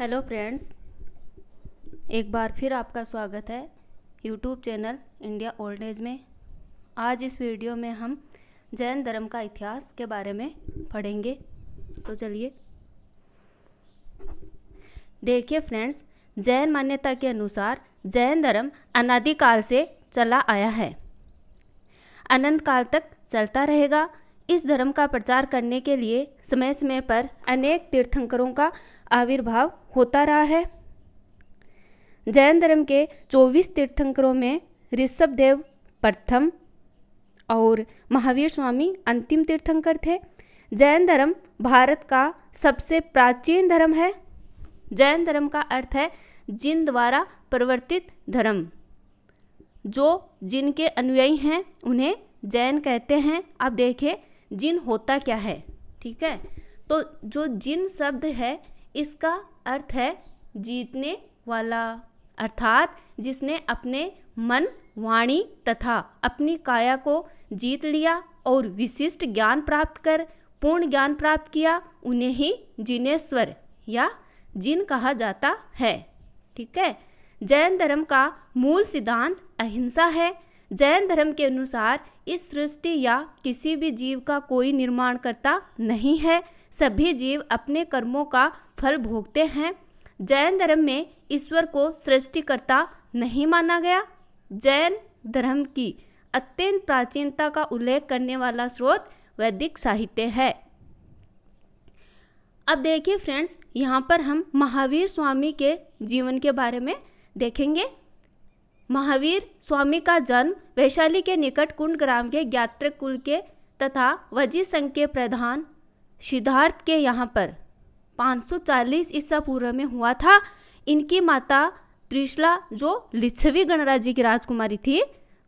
hello friends एक बार फिर आपका स्वागत है YouTube channel India old age में आज इस वीडियो में हम जैन धर्म का इतिहास के बारे में पढ़ेंगे तो चलिए देखिए फ्रेंड्स जैन मान्यता के अनुसार जैन धर्म अनादिकाल से चला आया है अनंत काल तक चलता रहेगा इस धर्म का प्रचार करने के लिए समय समय पर अनेक तीर्थंकरों का आविर्भाव होता रहा है जैन धर्म के 24 तीर्थंकरों में ऋषभदेव प्रथम और महावीर स्वामी अंतिम तीर्थंकर थे जैन धर्म भारत का सबसे प्राचीन धर्म है जैन धर्म का अर्थ है जिन द्वारा परिवर्तित धर्म जो जिनके अनुयायी हैं उन्हें जैन कहते हैं अब देखिए जिन होता क्या है ठीक है तो जो जिन शब्द है इसका अर्थ है जीतने वाला अर्थात जिसने अपने मन वाणी तथा अपनी काया को जीत लिया और विशिष्ट ज्ञान प्राप्त कर पूर्ण ज्ञान प्राप्त किया उन्हें ही जिनेश्वर या जिन कहा जाता है ठीक है जैन धर्म का मूल सिद्धांत अहिंसा है जैन धर्म के अनुसार इस सृष्टि या किसी भी जीव का कोई निर्माण करता नहीं है सभी जीव अपने कर्मों का फल भोगते हैं जैन धर्म में ईश्वर को सृष्टिकर्ता नहीं माना गया जैन धर्म की अत्यंत प्राचीनता का उल्लेख करने वाला स्रोत वैदिक साहित्य है अब देखिए फ्रेंड्स यहाँ पर हम महावीर स्वामी के जीवन के बारे में देखेंगे महावीर स्वामी का जन्म वैशाली के निकट कुंड ग्राम के ज्ञात्र कुल के तथा वजी संघ के प्रधान सिद्धार्थ के यहाँ पर 540 ईसा पूर्व में हुआ था इनकी माता त्रिशला जो लिच्छवी गणराज्य की राजकुमारी थी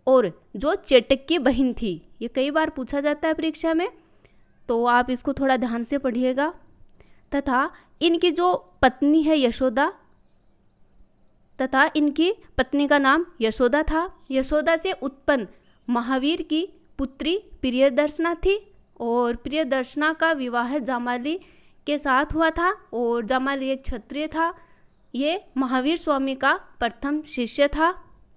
और जो चेटक की बहन थी ये कई बार पूछा जाता है परीक्षा में तो आप इसको थोड़ा ध्यान से पढ़िएगा तथा इनकी जो पत्नी है यशोदा तथा इनकी पत्नी का नाम यशोदा था यशोदा से उत्पन्न महावीर की पुत्री प्रियदर्शना थी और प्रिय दर्शना का विवाह जामाली के साथ हुआ था और जामाली एक क्षत्रिय था ये महावीर स्वामी का प्रथम शिष्य था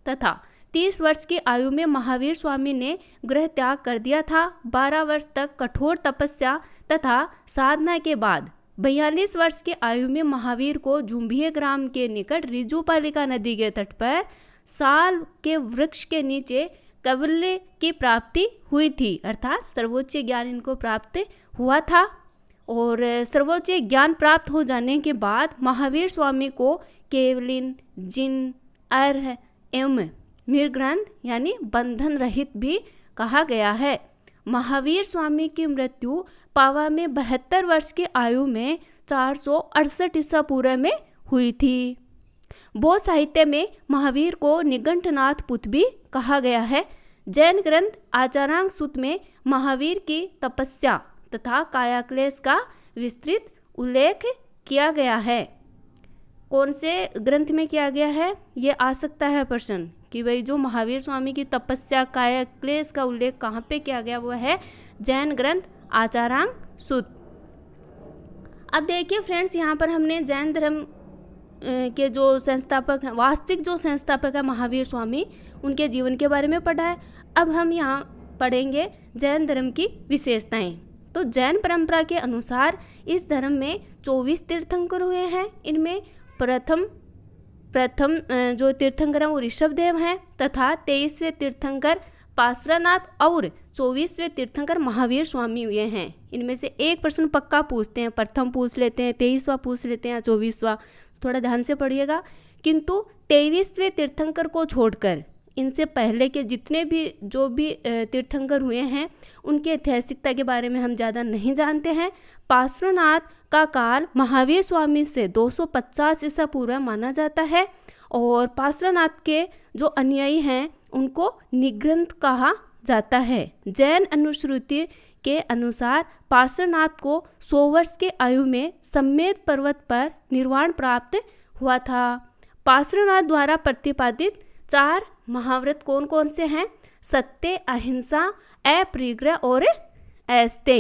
तथा तीस वर्ष की आयु में महावीर स्वामी ने गृह त्याग कर दिया था बारह वर्ष तक कठोर तपस्या तथा साधना के बाद बयालीस वर्ष की आयु में महावीर को जुम्भिये ग्राम के निकट रिजुपालिका नदी के तट पर साल के वृक्ष के नीचे कबल्य की प्राप्ति हुई थी अर्थात सर्वोच्च ज्ञान इनको प्राप्त हुआ था और सर्वोच्च ज्ञान प्राप्त हो जाने के बाद महावीर स्वामी को केवलिन जिन अर्ह एम निर्ग्रंथ यानी बंधन रहित भी कहा गया है महावीर स्वामी की मृत्यु पावा में बहत्तर वर्ष की आयु में चार सौ अड़सठ ईसा पूर्व में हुई थी बौद्ध साहित्य में महावीर को निगंठनाथ पुत भी कहा गया है जैन ग्रंथ आचारांग सूत में महावीर की तपस्या तथा कायाक्लेश का विस्तृत उल्लेख किया गया है कौन से ग्रंथ में किया गया है ये आ सकता है प्रश्न कि भाई जो महावीर स्वामी की तपस्या कायाक्लेश का उल्लेख कहाँ पे किया गया वह है जैन ग्रंथ आचारांग सूत अब देखिए फ्रेंड्स यहाँ पर हमने जैन धर्म के जो संस्थापक हैं वास्तविक जो संस्थापक है महावीर स्वामी उनके जीवन के बारे में पढ़ा है अब हम यहाँ पढ़ेंगे जैन धर्म की विशेषताएं तो जैन परंपरा के अनुसार इस धर्म में 24 तीर्थंकर हुए हैं इनमें प्रथम प्रथम जो तीर्थंकर हैं वो ऋषभदेव हैं तथा तेईसवें तीर्थंकर पासरानाथ और चौबीसवें तीर्थंकर महावीर स्वामी हुए हैं इनमें से एक प्रश्न पक्का पूछते हैं प्रथम पूछ लेते हैं तेईसवा पूछ लेते हैं चौबीसवा थोड़ा ध्यान से पढ़िएगा किंतु तेईसवें तीर्थंकर को छोड़कर इनसे पहले के जितने भी जो भी तीर्थंकर हुए हैं उनके ऐतिहासिकता के बारे में हम ज़्यादा नहीं जानते हैं पार्श्वनाथ का काल महावीर स्वामी से 250 ईसा पूर्व माना जाता है और पार्श्वनाथ के जो अनुयायी हैं उनको निग्रंथ कहा जाता है जैन अनुश्रुति के अनुसार पार्श्वनाथ को सौ वर्ष के आयु में सम्मेद पर्वत पर निर्वाण प्राप्त हुआ था पार्श्वनाथ द्वारा प्रतिपादित चार महाव्रत कौन कौन से हैं सत्य अहिंसा अप्रिग्रह और अस्ते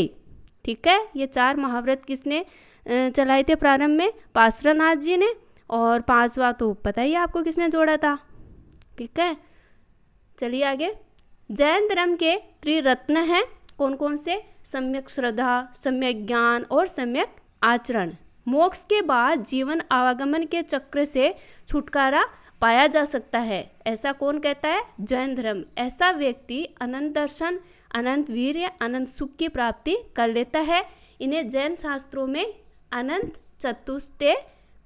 ठीक है ये चार महाव्रत किसने चलाए थे प्रारंभ में पार्श्वनाथ जी ने और पांचवा तो पता ही आपको किसने जोड़ा था ठीक है चलिए आगे जैन धर्म के त्रिरत्न हैं कौन कौन से सम्यक श्रद्धा सम्यक ज्ञान और सम्यक आचरण मोक्ष के बाद जीवन आवागमन के चक्र से छुटकारा पाया जा सकता है ऐसा कौन कहता है जैन धर्म ऐसा व्यक्ति अनंत दर्शन अनंत वीर अनंत सुख की प्राप्ति कर लेता है इन्हें जैन शास्त्रों में अनंत चतुष्टय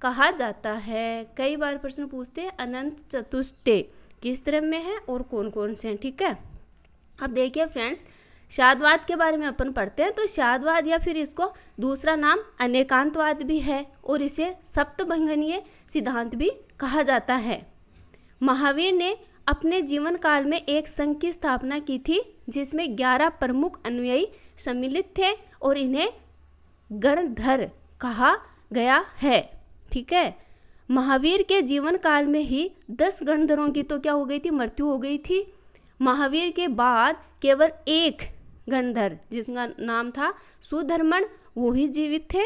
कहा जाता है कई बार प्रश्न पूछते हैं अनंत चतुष्टय किस धर्म में है और कौन कौन से हैं ठीक है अब देखिए फ्रेंड्स शादवाद के बारे में अपन पढ़ते हैं तो शादवाद या फिर इसको दूसरा नाम अनेकांतवाद भी है और इसे सप्तभंगनीय सिद्धांत भी कहा जाता है महावीर ने अपने जीवन काल में एक संघ की स्थापना की थी जिसमें ग्यारह प्रमुख अनुयायी सम्मिलित थे और इन्हें गणधर कहा गया है ठीक है महावीर के जीवन काल में ही दस गणधरों की तो क्या हो गई थी मृत्यु हो गई थी महावीर के बाद केवल एक गंधर्व जिसका नाम था सुधर्मण वो ही जीवित थे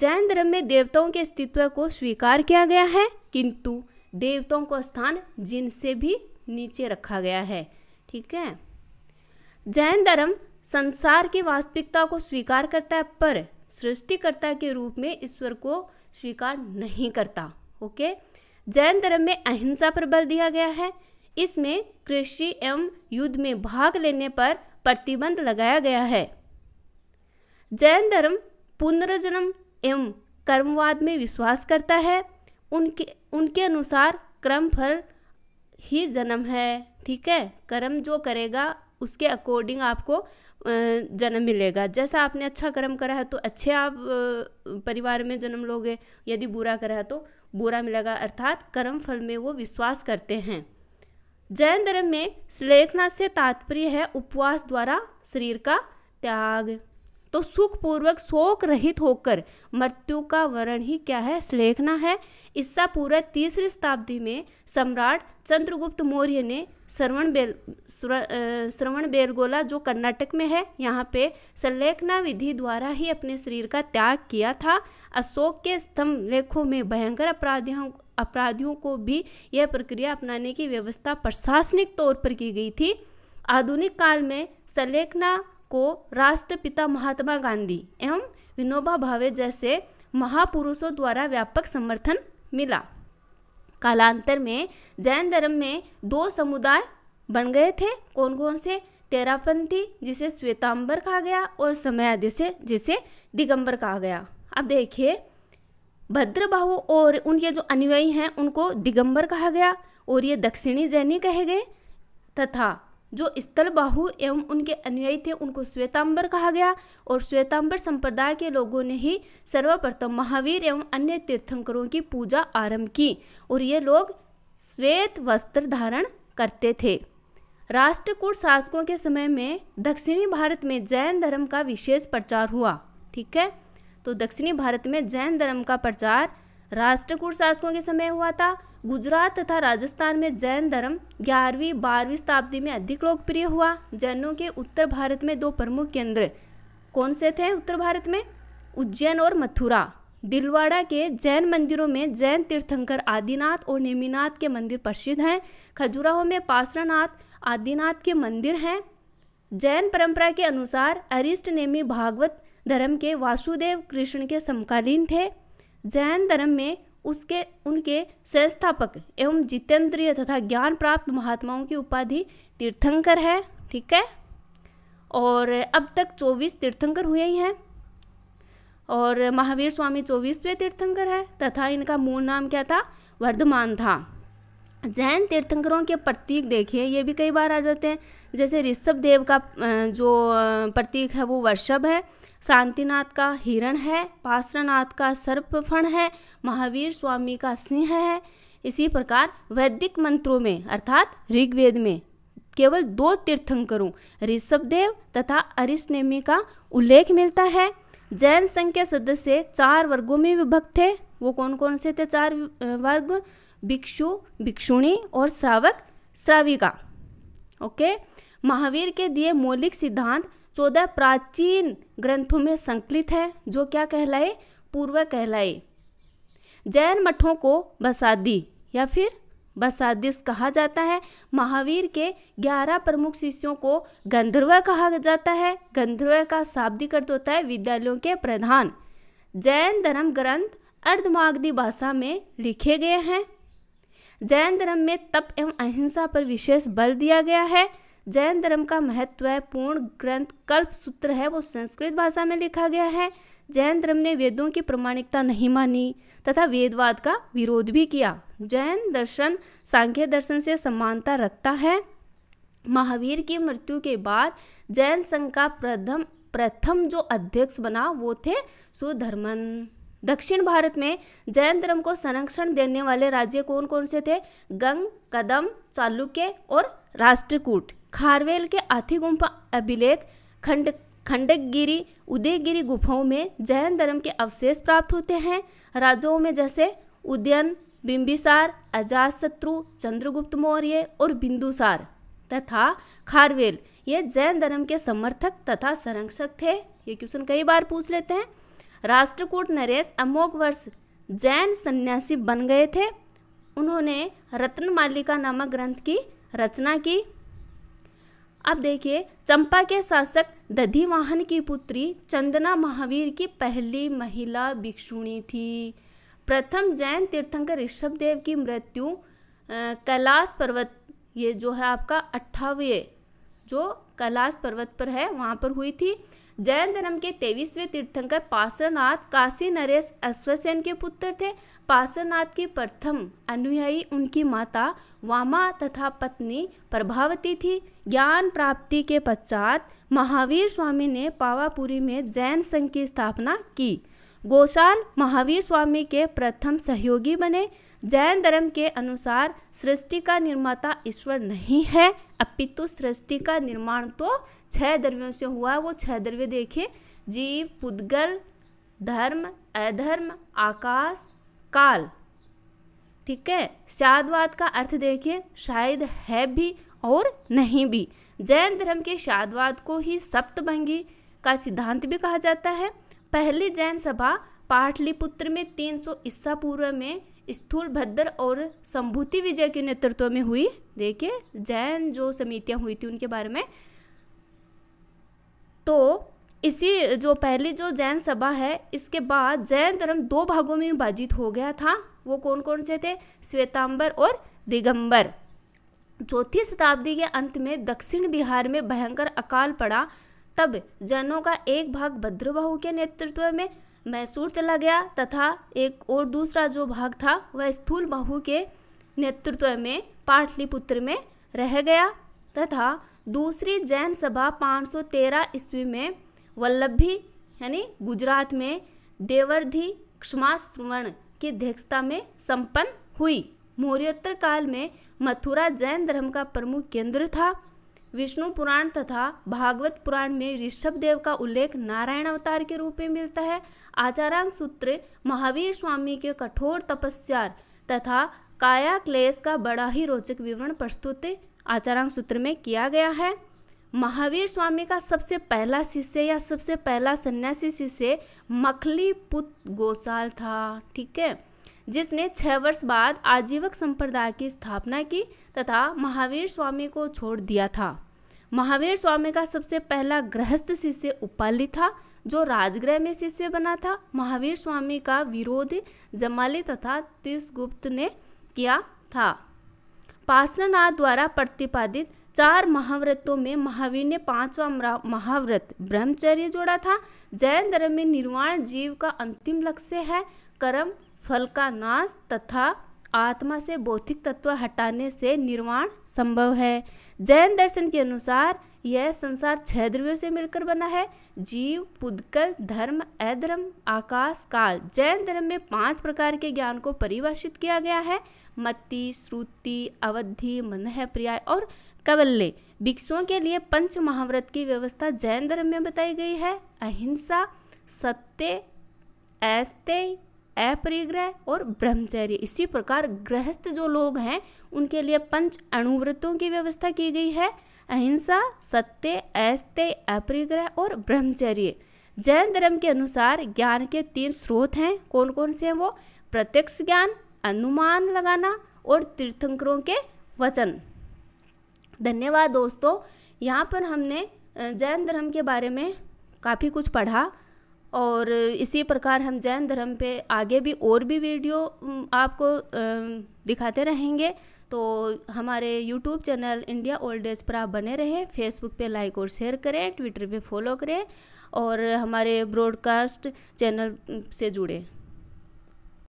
जैन धर्म में देवताओं के अस्तित्व को स्वीकार किया गया है किंतु देवताओं को स्थान जिनसे भी नीचे रखा गया है ठीक है जैन धर्म संसार की वास्तविकता को स्वीकार करता है पर सृष्टिकर्ता के रूप में ईश्वर को स्वीकार नहीं करता ओके जैन धर्म में अहिंसा पर बल दिया गया है इसमें कृषि एवं युद्ध में भाग लेने पर प्रतिबंध लगाया गया है जैन धर्म पुनर्जन्म एवं कर्मवाद में विश्वास करता है उनके उनके अनुसार कर्म फल ही जन्म है ठीक है कर्म जो करेगा उसके अकॉर्डिंग आपको जन्म मिलेगा जैसा आपने अच्छा कर्म करा है तो अच्छे आप परिवार में जन्म लोगे यदि बुरा करा है तो बुरा मिलेगा अर्थात कर्म फल में वो विश्वास करते हैं जैन धर्म में श्लेखना से तात्पर्य है उपवास द्वारा शरीर का त्याग तो सुखपूर्वक शोक रहित होकर मृत्यु का वर्ण ही क्या है श्लेखना है इससे पूरा तीसरी शताब्दी में सम्राट चंद्रगुप्त मौर्य ने श्रवण बेल श्रवण बेलगोला जो कर्नाटक में है यहाँ पे संलेखना विधि द्वारा ही अपने शरीर का त्याग किया था अशोक के स्तंभ लेखों में भयंकर अपराधियों अपराधियों को भी यह प्रक्रिया अपनाने की व्यवस्था प्रशासनिक तौर पर की गई थी आधुनिक काल में संलेखना को राष्ट्रपिता महात्मा गांधी एवं विनोबा भावे जैसे महापुरुषों द्वारा व्यापक समर्थन मिला कालांतर में जैन धर्म में दो समुदाय बन गए थे कौन कौन से तेरापंथी जिसे श्वेतांबर कहा गया और समयाधि से जिसे दिगंबर कहा गया अब देखिए भद्रबाहु और उनके जो अनुयायी हैं उनको दिगंबर कहा गया और ये दक्षिणी जैनी कहे गए तथा जो स्थल बाहू एवं उनके अनुयायी थे उनको श्वेतांबर कहा गया और श्वेतांबर संप्रदाय के लोगों ने ही सर्वप्रथम महावीर एवं अन्य तीर्थंकरों की पूजा आरंभ की और ये लोग श्वेत वस्त्र धारण करते थे राष्ट्रकूट शासकों के समय में दक्षिणी भारत में जैन धर्म का विशेष प्रचार हुआ ठीक है तो दक्षिणी भारत में जैन धर्म का प्रचार राष्ट्रकूट शासकों के समय हुआ था गुजरात तथा राजस्थान में जैन धर्म ग्यारहवीं बारहवीं शताब्दी में अधिक लोकप्रिय हुआ जैनों के उत्तर भारत में दो प्रमुख केंद्र कौन से थे उत्तर भारत में उज्जैन और मथुरा दिलवाड़ा के जैन मंदिरों में जैन तीर्थंकर आदिनाथ और नेमिनाथ के मंदिर प्रसिद्ध हैं खजुराहो में पासरानाथ आदिनाथ के मंदिर हैं जैन परंपरा के अनुसार अरिष्ट नेमी भागवत धर्म के वासुदेव कृष्ण के समकालीन थे जैन धर्म में उसके उनके संस्थापक एवं जितेंद्रिय तथा ज्ञान प्राप्त महात्माओं की उपाधि तीर्थंकर है ठीक है और अब तक चौबीस तीर्थंकर हुए ही हैं और महावीर स्वामी चौबीसवें तीर्थंकर है तथा इनका मूल नाम क्या था वर्धमान था जैन तीर्थंकरों के प्रतीक देखिए ये भी कई बार आ जाते हैं जैसे ऋषभ देव का जो प्रतीक है वो वर्षभ है शांतिनाथ का हिरण है पाश्रनाथ का सर्पफण है महावीर स्वामी का सिंह है इसी प्रकार वैदिक मंत्रों में अर्थात ऋग्वेद में केवल दो तीर्थंकरों ऋषभदेव तथा अरिष्णेमी का उल्लेख मिलता है जैन संघ के सदस्य चार वर्गों में विभक्त थे वो कौन कौन से थे चार वर्ग भिक्षु भिक्षुणी और श्रावक श्राविका ओके महावीर के दिए मौलिक सिद्धांत चौदह प्राचीन ग्रंथों में संकलित है जो क्या कहलाए पूर्व कहलाए जैन मठों को बसादी या फिर बसादिस कहा जाता है महावीर के ग्यारह प्रमुख शिष्यों को गंधर्व कहा जाता है गंधर्व का शाब्दिक अर्थ होता है विद्यालयों के प्रधान जैन धर्म ग्रंथ अर्धमागधी भाषा में लिखे गए हैं जैन धर्म में तप एवं अहिंसा पर विशेष बल दिया गया है जैन धर्म का महत्वपूर्ण ग्रंथ कल्प सूत्र है वो संस्कृत भाषा में लिखा गया है जैन धर्म ने वेदों की प्रमाणिकता नहीं मानी तथा वेदवाद का विरोध भी किया जैन दर्शन सांख्य दर्शन से समानता रखता है महावीर की मृत्यु के बाद जैन संघ का प्रथम प्रथम जो अध्यक्ष बना वो थे सुधर्मन दक्षिण भारत में जैन धर्म को संरक्षण देने वाले राज्य कौन कौन से थे गंग कदम चालुक्य और राष्ट्रकूट खारवेल के अथि गुंफा अभिलेख खंड खंडकगिरी उदयगिरी गुफाओं में जैन धर्म के अवशेष प्राप्त होते हैं राज्यों में जैसे उदयन बिंबिसार अजातशत्रु चंद्रगुप्त मौर्य और बिंदुसार तथा खारवेल ये जैन धर्म के समर्थक तथा संरक्षक थे ये क्वेश्चन कई बार पूछ लेते हैं राष्ट्रकूट नरेश अमोघ वर्ष जैन सन्यासी बन गए थे उन्होंने रत्नमालिका नामक ग्रंथ की रचना की अब देखिए चंपा के शासक दधिवाहन की पुत्री चंदना महावीर की पहली महिला भिक्षुणी थी प्रथम जैन तीर्थंकर ऋषभ देव की मृत्यु कैलाश पर्वत ये जो है आपका अट्ठावे जो कैलाश पर्वत पर है वहाँ पर हुई थी जैन धर्म के तेईसवें तीर्थंकर पार्श्वनाथ काशी नरेश अश्वसेन के पुत्र थे पार्श्वनाथ की प्रथम अनुयायी उनकी माता वामा तथा पत्नी प्रभावती थी ज्ञान प्राप्ति के पश्चात महावीर स्वामी ने पावापुरी में जैन संघ की स्थापना की गोशाल महावीर स्वामी के प्रथम सहयोगी बने जैन धर्म के अनुसार सृष्टि का निर्माता ईश्वर नहीं है अपितु सृष्टि का निर्माण तो छह द्रव्यों से हुआ वो छह द्रव्य देखे जीव पुद्गल धर्म अधर्म आकाश काल ठीक है शादवाद का अर्थ देखिए शायद है भी और नहीं भी जैन धर्म के शादवाद को ही सप्तभंगी का सिद्धांत भी कहा जाता है पहली जैन सभा पाटलिपुत्र में 300 ईसा पूर्व में स्थूल भद्र और संभूति विजय के नेतृत्व में हुई देखिए जैन जो समितियां हुई थी उनके बारे में तो इसी जो पहली जो जैन सभा है इसके बाद जैन धर्म दो भागों में विभाजित हो गया था वो कौन कौन से थे श्वेतांबर और दिगंबर चौथी शताब्दी के अंत में दक्षिण बिहार में भयंकर अकाल पड़ा तब जैनों का एक भाग भद्रबाहू के नेतृत्व में मैसूर चला गया तथा एक और दूसरा जो भाग था वह स्थूल बाहू के नेतृत्व में पाटलिपुत्र में रह गया तथा दूसरी जैन सभा 513 ईस्वी में वल्लभी यानी गुजरात में देवर्धि क्षमाश्रवण की अध्यक्षता में संपन्न हुई मौर्योत्तर काल में मथुरा जैन धर्म का प्रमुख केंद्र था विष्णु पुराण तथा भागवत पुराण में ऋषभ देव का उल्लेख नारायण अवतार के रूप में मिलता है आचारांग सूत्र महावीर स्वामी के कठोर तपस्या तथा काया क्लेश का बड़ा ही रोचक विवरण प्रस्तुत आचारांग सूत्र में किया गया है महावीर स्वामी का सबसे पहला शिष्य या सबसे पहला सन्यासी शिष्य मखली पुत गोसाल था ठीक है जिसने छः वर्ष बाद आजीवक संप्रदाय की स्थापना की तथा महावीर स्वामी को छोड़ दिया था महावीर स्वामी का सबसे पहला गृहस्थ शिष्य उपाली था जो राजगृह में शिष्य बना था महावीर स्वामी का विरोध जमाली तथा तीसगुप्त ने किया था पासनानाथ द्वारा प्रतिपादित चार महाव्रतों में महावीर ने पांचवा महाव्रत ब्रह्मचर्य जोड़ा था जैन धर्म में निर्वाण जीव का अंतिम लक्ष्य है कर्म फल का नाश तथा आत्मा से बौद्धिक तत्व हटाने से निर्वाण संभव है जैन दर्शन के अनुसार यह संसार छह द्रव्यों से मिलकर बना है जीव पुदकल धर्म अधर्म आकाश काल जैन धर्म में पांच प्रकार के ज्ञान को परिभाषित किया गया है मति श्रुति अवधि मनह पर्याय और कवल्ले भिक्षुओं के लिए पंच महाव्रत की व्यवस्था जैन धर्म में बताई गई है अहिंसा सत्य ऐस्ते अपरिग्रह और ब्रह्मचर्य इसी प्रकार गृहस्थ जो लोग हैं उनके लिए पंच अणुव्रतों की व्यवस्था की गई है अहिंसा सत्य अस्त्य अपरिग्रह और ब्रह्मचर्य जैन धर्म के अनुसार ज्ञान के तीन स्रोत हैं कौन कौन से हैं वो प्रत्यक्ष ज्ञान अनुमान लगाना और तीर्थंकरों के वचन धन्यवाद दोस्तों यहाँ पर हमने जैन धर्म के बारे में काफ़ी कुछ पढ़ा और इसी प्रकार हम जैन धर्म पे आगे भी और भी वीडियो आपको दिखाते रहेंगे तो हमारे YouTube channel India old age पर आप बने रहें फेसबुक पे लाइक और शेयर करें ट्विटर पे फॉलो करें और हमारे ब्रॉडकास्ट चैनल से जुड़ें